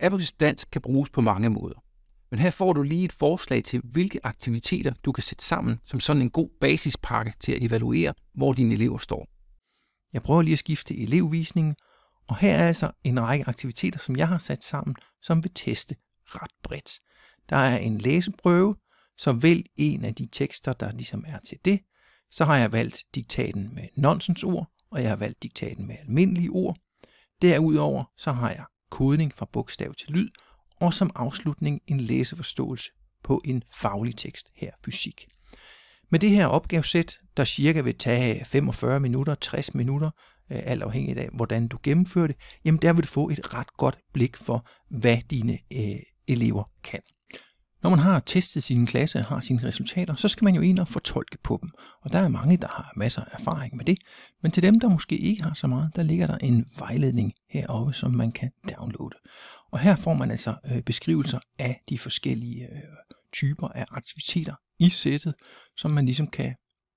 Abacus dans kan bruges på mange måder. Men her får du lige et forslag til, hvilke aktiviteter du kan sætte sammen som sådan en god basispakke til at evaluere, hvor dine elever står. Jeg prøver lige at skifte elevvisningen, og her er altså en række aktiviteter, som jeg har sat sammen, som vil teste ret bredt. Der er en læseprøve, så vælg en af de tekster, der ligesom er til det. Så har jeg valgt diktaten med nonsensord, og jeg har valgt diktaten med almindelige ord. Derudover så har jeg kodning fra bogstav til lyd, og som afslutning en læseforståelse på en faglig tekst, her fysik. Med det her opgavesæt, der cirka vil tage 45 minutter, 60 minutter, øh, alt afhængigt af, hvordan du gennemfører det, jamen der vil du få et ret godt blik for, hvad dine øh, elever kan. Når man har testet sin klasse og har sine resultater, så skal man jo ind og fortolke på dem. Og der er mange, der har masser af erfaring med det. Men til dem, der måske ikke har så meget, der ligger der en vejledning heroppe, som man kan downloade. Og her får man altså øh, beskrivelser af de forskellige øh, typer af aktiviteter i sættet, som man ligesom kan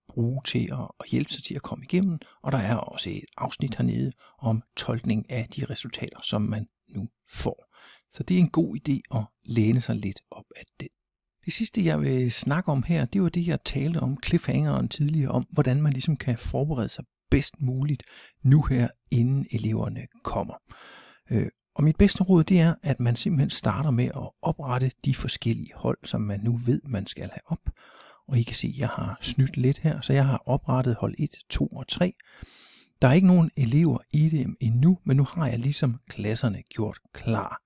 bruge til at, hjælpe sig til at komme igennem. Og der er også et afsnit hernede om tolkning af de resultater, som man nu får. Så det er en god idé at læne sig lidt op af det sidste, jeg vil snakke om her, det var det, jeg talte om cliffhangeren tidligere, om hvordan man ligesom kan forberede sig bedst muligt nu her, inden eleverne kommer. Øh, og mit bedste råd, det er, at man simpelthen starter med at oprette de forskellige hold, som man nu ved, man skal have op. Og I kan se, at jeg har snydt lidt her, så jeg har oprettet hold 1, 2 og 3. Der er ikke nogen elever i dem endnu, men nu har jeg ligesom klasserne gjort klar.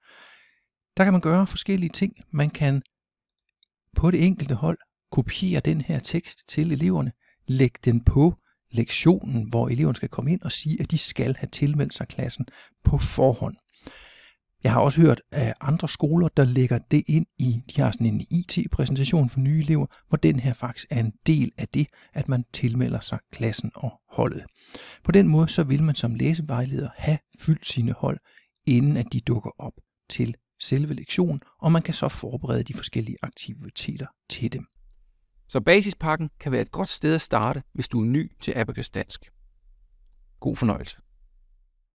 Der kan man gøre forskellige ting. Man kan på det enkelte hold, kopiere den her tekst til eleverne, læg den på lektionen, hvor eleverne skal komme ind og sige, at de skal have tilmeldt sig klassen på forhånd. Jeg har også hørt af andre skoler, der lægger det ind i, de har sådan en IT-præsentation for nye elever, hvor den her faktisk er en del af det, at man tilmelder sig klassen og holdet. På den måde så vil man som læsevejleder have fyldt sine hold, inden at de dukker op til selve lektionen, og man kan så forberede de forskellige aktiviteter til dem. Så basispakken kan være et godt sted at starte, hvis du er ny til Abacus Dansk. God fornøjelse.